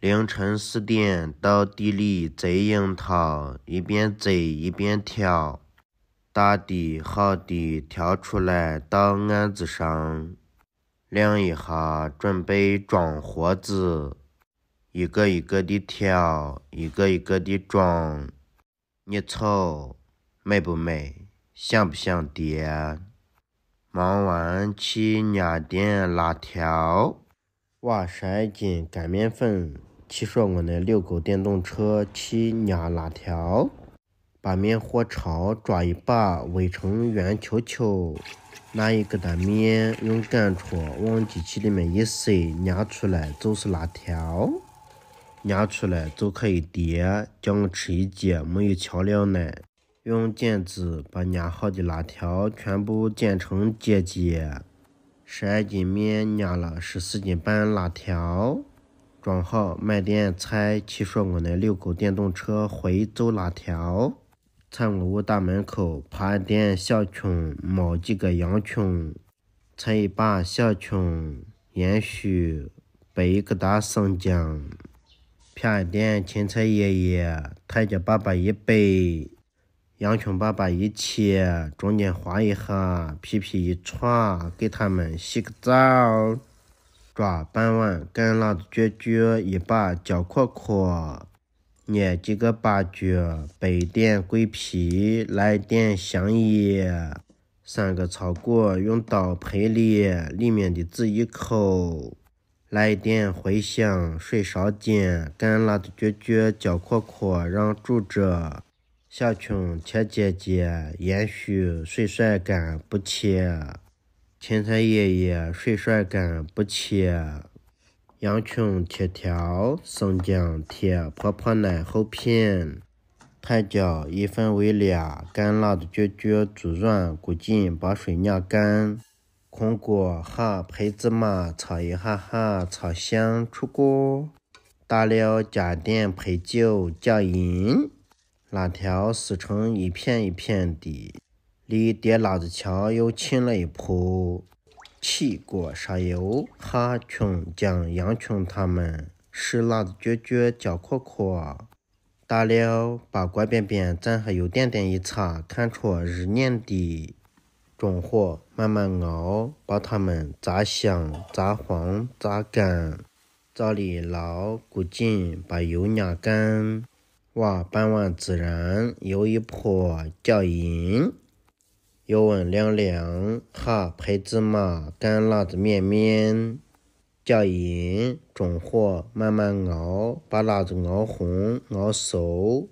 凌晨四点到地里摘樱桃，一边摘一边挑，大的好的挑出来到案子上晾一下，准备装盒子。一个一个的挑，一个一个的装。你瞅，美不美？想不想爹？忙完去压点辣条。挖十二斤干面粉，骑上我的遛狗电动车去捏辣条。把面和潮抓一把，围成圆球球，拿一个它面用擀搓往机器里面一塞，捏出来就是辣条。捏出来就可以叠，叫我吃一节没有调料呢。用剪子把捏好的辣条全部剪成节节。十二斤面压了十四斤半辣条，装好买点菜，骑上我那遛狗电动车回走辣条。菜我屋大门口爬一点小葱，冒几个洋葱，采一把小葱，盐须备一个大生姜，片一点芹菜叶叶，抬着爸爸一杯。羊群爸爸一起中间划一下，皮皮一串，给他们洗个澡。抓半碗干辣子绝绝一把椒阔阔，捏几个八角，备点桂皮，来点香叶，三个草果用刀拍裂，里面的籽一抠，来点茴香，水烧开，干辣子绝绝椒阔阔让煮着。小葱切节节，盐须水甩干不切，芹菜叶叶水甩干不切，洋葱切条，生姜切婆婆奶后片，辣椒一分为两，干辣的撅撅煮软过劲，把水晾干，空锅下培芝麻，炒一哈哈，炒香出锅，大料加点白酒酱匀。辣条撕成一片一片的，离叠辣子桥又近了一步。起锅烧油，哈葱、姜、洋葱，他们是辣子绝绝，焦阔阔。大料把锅边边沾上油点点一擦，看出日年的中火，慢慢熬，把它们炸香、炸黄、炸干，照里捞，过劲，把油压干。瓦半碗孜然，油一泼，加盐，油温凉凉，哈，配芝麻，干辣子面面，加盐，中火慢慢熬，把辣子熬红，熬熟，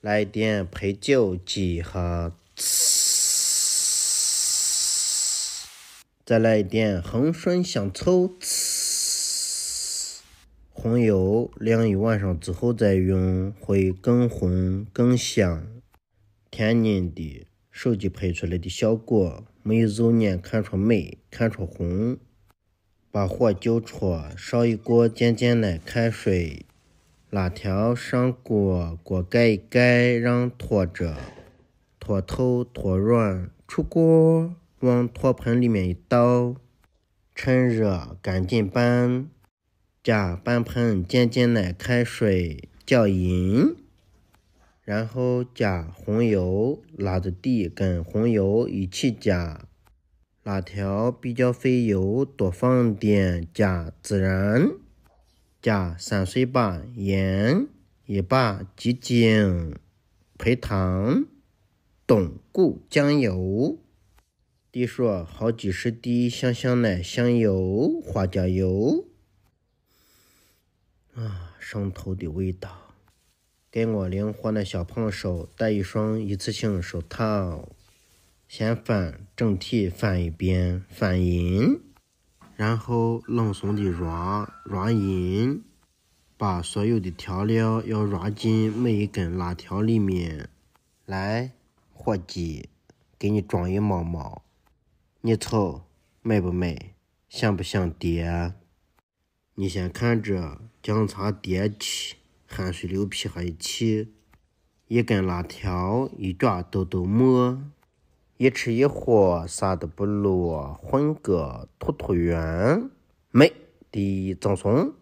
来一点配酒，几哈，呲，再来一点红酸香醋。红油晾一晚上之后再用，会更红更香。天津的手机拍出来的效果，没有肉眼看出美，看出红。把火浇出，烧一锅，渐渐的开水。辣条上锅，锅盖一盖，让托着，托透，托软。出锅，往托盆里面一倒，趁热赶紧拌。加半盆渐渐的开水，搅匀，然后加红油，辣子底跟红油一起加。辣条比较费油，多放点。加孜然，加三碎半盐，一把鸡精，配糖，冬菇，酱油。滴数好几十滴香香的香油，花椒油。啊，上头的味道！给我灵活的小胖手戴一双一次性手套，先翻整体翻一遍翻匀，然后冷松的软软匀，把所有的调料要软进每一根辣条里面。来，伙计，给你装一毛毛，你瞅美不美？像不像爹！你先看着，姜茶叠起，汗水流皮还一起，一根辣条，一爪豆豆沫，一吃一喝啥都不落，混个凸凸圆，美的正爽。